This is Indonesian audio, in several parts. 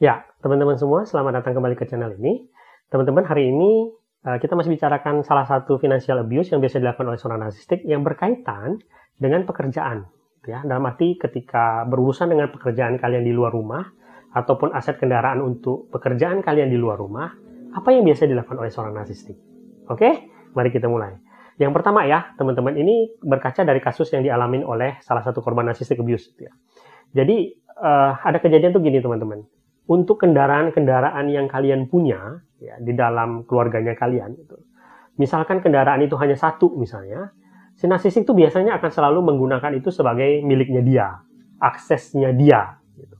Ya, teman-teman semua, selamat datang kembali ke channel ini. Teman-teman, hari ini eh, kita masih bicarakan salah satu financial abuse yang biasa dilakukan oleh seorang narsistik yang berkaitan dengan pekerjaan. Ya, dalam arti ketika berurusan dengan pekerjaan kalian di luar rumah, ataupun aset kendaraan untuk pekerjaan kalian di luar rumah, apa yang biasa dilakukan oleh seorang narsistik? Oke, mari kita mulai. Yang pertama ya, teman-teman, ini berkaca dari kasus yang dialamin oleh salah satu korban narsistik abuse. Ya. Jadi, uh, ada kejadian tuh gini, teman-teman untuk kendaraan-kendaraan yang kalian punya ya, di dalam keluarganya kalian itu. Misalkan kendaraan itu hanya satu misalnya, si narsisik itu biasanya akan selalu menggunakan itu sebagai miliknya dia, aksesnya dia. Gitu.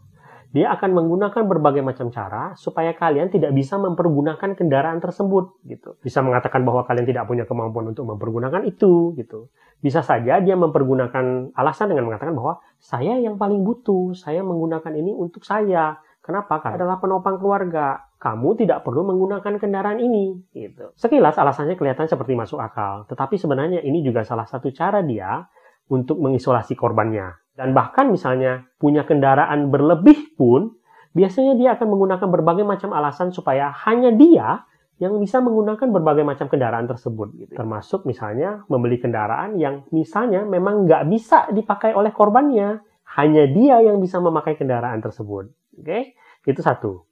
Dia akan menggunakan berbagai macam cara supaya kalian tidak bisa mempergunakan kendaraan tersebut. Gitu. Bisa mengatakan bahwa kalian tidak punya kemampuan untuk mempergunakan itu. Gitu. Bisa saja dia mempergunakan alasan dengan mengatakan bahwa saya yang paling butuh, saya menggunakan ini untuk saya Kenapa? Karena adalah penopang keluarga. Kamu tidak perlu menggunakan kendaraan ini. Gitu. Sekilas alasannya kelihatan seperti masuk akal, tetapi sebenarnya ini juga salah satu cara dia untuk mengisolasi korbannya. Dan bahkan misalnya punya kendaraan berlebih pun, biasanya dia akan menggunakan berbagai macam alasan supaya hanya dia yang bisa menggunakan berbagai macam kendaraan tersebut. Gitu. Termasuk misalnya membeli kendaraan yang misalnya memang nggak bisa dipakai oleh korbannya. Hanya dia yang bisa memakai kendaraan tersebut. Oke, okay? Itu satu.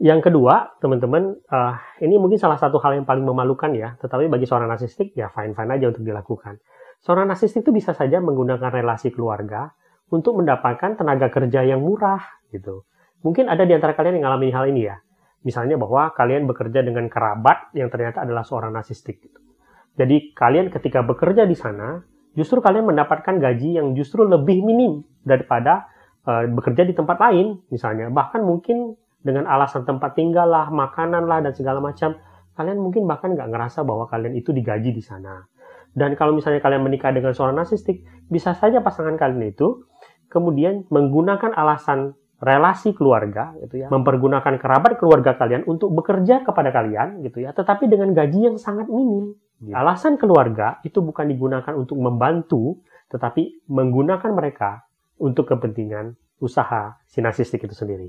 Yang kedua, teman-teman, uh, ini mungkin salah satu hal yang paling memalukan ya, tetapi bagi seorang narsistik ya fine-fine aja untuk dilakukan. Seorang narsistik itu bisa saja menggunakan relasi keluarga untuk mendapatkan tenaga kerja yang murah gitu. Mungkin ada di antara kalian yang mengalami hal ini ya. Misalnya bahwa kalian bekerja dengan kerabat yang ternyata adalah seorang narsistik. Gitu. Jadi kalian ketika bekerja di sana, justru kalian mendapatkan gaji yang justru lebih minim daripada Eh, bekerja di tempat lain misalnya bahkan mungkin dengan alasan tempat tinggal lah makanan lah dan segala macam kalian mungkin bahkan nggak ngerasa bahwa kalian itu digaji di sana dan kalau misalnya kalian menikah dengan seorang narsistik bisa saja pasangan kalian itu kemudian menggunakan alasan relasi keluarga gitu ya mempergunakan kerabat keluarga kalian untuk bekerja kepada kalian gitu ya tetapi dengan gaji yang sangat minim gitu. alasan keluarga itu bukan digunakan untuk membantu tetapi menggunakan mereka untuk kepentingan usaha sinasistik itu sendiri.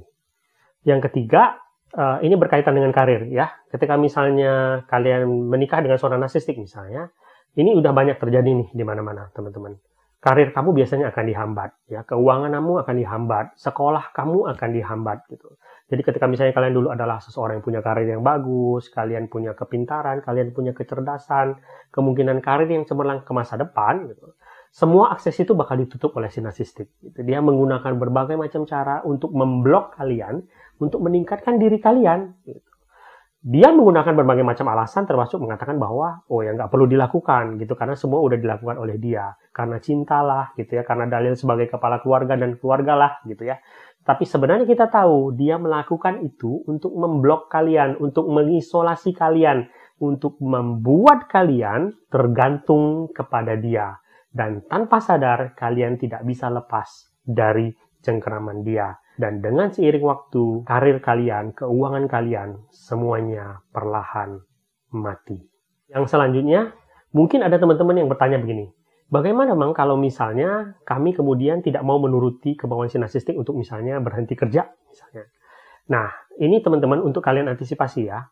Yang ketiga, eh, ini berkaitan dengan karir ya. Ketika misalnya kalian menikah dengan seorang narsistik misalnya, ini udah banyak terjadi nih di mana-mana teman-teman. Karir kamu biasanya akan dihambat ya, keuangan kamu akan dihambat, sekolah kamu akan dihambat gitu. Jadi ketika misalnya kalian dulu adalah seseorang yang punya karir yang bagus, kalian punya kepintaran, kalian punya kecerdasan, kemungkinan karir yang cemerlang ke masa depan gitu semua akses itu bakal ditutup oleh si gitu. Dia menggunakan berbagai macam cara untuk memblok kalian, untuk meningkatkan diri kalian. Gitu. Dia menggunakan berbagai macam alasan, termasuk mengatakan bahwa oh ya nggak perlu dilakukan gitu, karena semua udah dilakukan oleh dia, karena cintalah gitu ya, karena dalil sebagai kepala keluarga dan keluargalah gitu ya. Tapi sebenarnya kita tahu dia melakukan itu untuk memblok kalian, untuk mengisolasi kalian, untuk membuat kalian tergantung kepada dia dan tanpa sadar kalian tidak bisa lepas dari cengkeraman dia. Dan dengan seiring waktu, karir kalian, keuangan kalian, semuanya perlahan mati. Yang selanjutnya, mungkin ada teman-teman yang bertanya begini, Bagaimana memang kalau misalnya kami kemudian tidak mau menuruti kemauan si narsistik untuk misalnya berhenti kerja misalnya. Nah ini teman-teman untuk kalian antisipasi ya.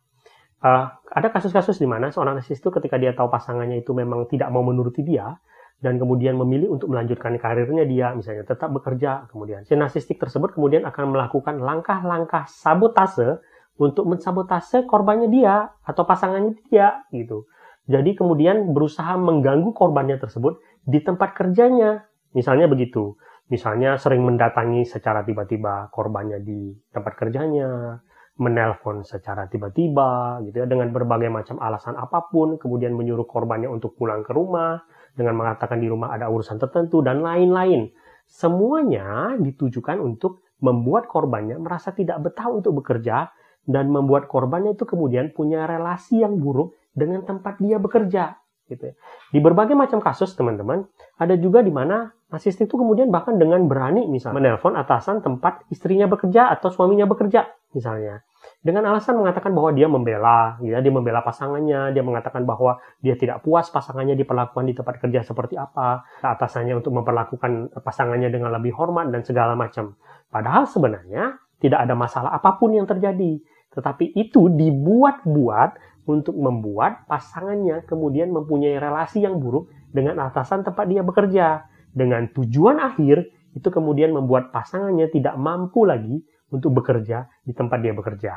Uh, ada kasus-kasus di mana seorang narsis itu ketika dia tahu pasangannya itu memang tidak mau menuruti dia, dan kemudian memilih untuk melanjutkan karirnya dia misalnya tetap bekerja kemudian narsistik tersebut kemudian akan melakukan langkah-langkah sabotase untuk mensabotase korbannya dia atau pasangannya dia gitu. Jadi kemudian berusaha mengganggu korbannya tersebut di tempat kerjanya. Misalnya begitu. Misalnya sering mendatangi secara tiba-tiba korbannya di tempat kerjanya, menelpon secara tiba-tiba gitu ya dengan berbagai macam alasan apapun, kemudian menyuruh korbannya untuk pulang ke rumah, dengan mengatakan di rumah ada urusan tertentu dan lain-lain. Semuanya ditujukan untuk membuat korbannya merasa tidak betah untuk bekerja dan membuat korbannya itu kemudian punya relasi yang buruk dengan tempat dia bekerja. Gitu ya. Di berbagai macam kasus teman-teman, ada juga di mana asisten itu kemudian bahkan dengan berani misalnya menelpon atasan tempat istrinya bekerja atau suaminya bekerja misalnya dengan alasan mengatakan bahwa dia membela, ya, dia membela pasangannya, dia mengatakan bahwa dia tidak puas pasangannya diperlakukan di tempat kerja seperti apa, atasannya untuk memperlakukan pasangannya dengan lebih hormat dan segala macam. Padahal sebenarnya tidak ada masalah apapun yang terjadi, tetapi itu dibuat-buat untuk membuat pasangannya kemudian mempunyai relasi yang buruk dengan atasan tempat dia bekerja, dengan tujuan akhir itu kemudian membuat pasangannya tidak mampu lagi untuk bekerja di tempat dia bekerja.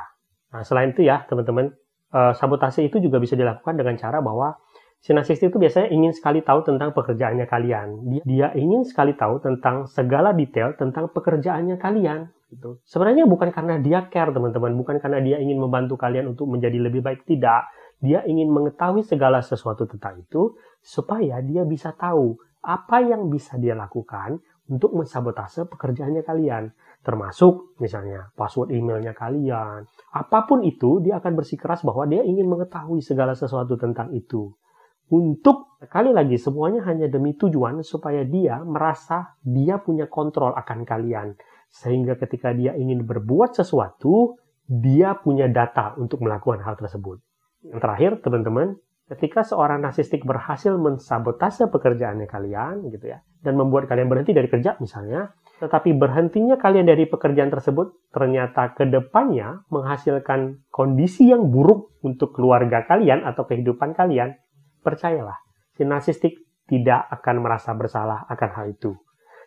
Nah, selain itu ya, teman-teman, eh, sabotase itu juga bisa dilakukan dengan cara bahwa si narsistik itu biasanya ingin sekali tahu tentang pekerjaannya kalian. Dia, dia ingin sekali tahu tentang segala detail tentang pekerjaannya kalian. Gitu. Sebenarnya bukan karena dia care, teman-teman. Bukan karena dia ingin membantu kalian untuk menjadi lebih baik. Tidak. Dia ingin mengetahui segala sesuatu tentang itu supaya dia bisa tahu apa yang bisa dia lakukan, untuk mensabotase pekerjaannya kalian. Termasuk misalnya password emailnya kalian. Apapun itu, dia akan bersikeras bahwa dia ingin mengetahui segala sesuatu tentang itu. Untuk sekali lagi semuanya hanya demi tujuan supaya dia merasa dia punya kontrol akan kalian. Sehingga ketika dia ingin berbuat sesuatu, dia punya data untuk melakukan hal tersebut. Yang terakhir, teman-teman, Ketika seorang narsistik berhasil mensabotase pekerjaannya kalian, gitu ya, dan membuat kalian berhenti dari kerja misalnya, tetapi berhentinya kalian dari pekerjaan tersebut ternyata ke depannya menghasilkan kondisi yang buruk untuk keluarga kalian atau kehidupan kalian, percayalah, si narsistik tidak akan merasa bersalah akan hal itu.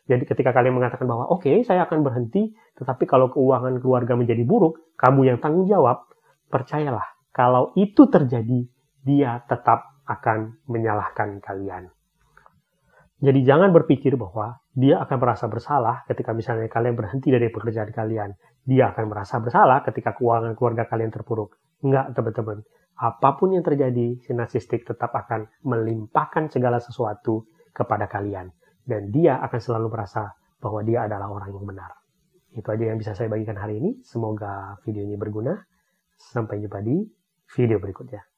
Jadi ketika kalian mengatakan bahwa oke okay, saya akan berhenti, tetapi kalau keuangan keluarga menjadi buruk, kamu yang tanggung jawab. Percayalah, kalau itu terjadi, dia tetap akan menyalahkan kalian. Jadi jangan berpikir bahwa dia akan merasa bersalah ketika misalnya kalian berhenti dari pekerjaan kalian. Dia akan merasa bersalah ketika keuangan keluarga kalian terpuruk. Enggak, teman-teman. Apapun yang terjadi, sinasistik tetap akan melimpahkan segala sesuatu kepada kalian. Dan dia akan selalu merasa bahwa dia adalah orang yang benar. Itu aja yang bisa saya bagikan hari ini. Semoga video ini berguna. Sampai jumpa di video berikutnya.